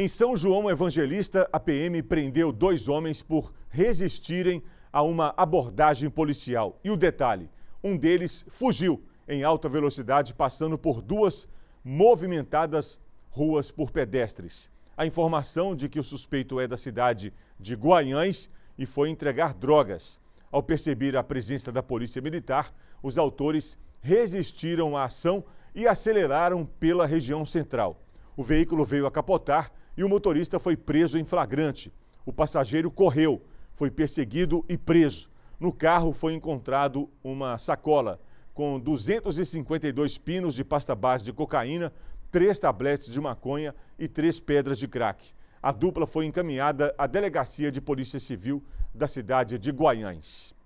Em São João Evangelista, a PM prendeu dois homens por resistirem a uma abordagem policial. E o detalhe: um deles fugiu em alta velocidade, passando por duas movimentadas ruas por pedestres. A informação de que o suspeito é da cidade de Guanhães e foi entregar drogas. Ao perceber a presença da Polícia Militar, os autores resistiram à ação e aceleraram pela região central. O veículo veio a capotar e o motorista foi preso em flagrante. O passageiro correu, foi perseguido e preso. No carro foi encontrado uma sacola com 252 pinos de pasta base de cocaína, três tabletes de maconha e três pedras de crack. A dupla foi encaminhada à Delegacia de Polícia Civil da cidade de Guanhães.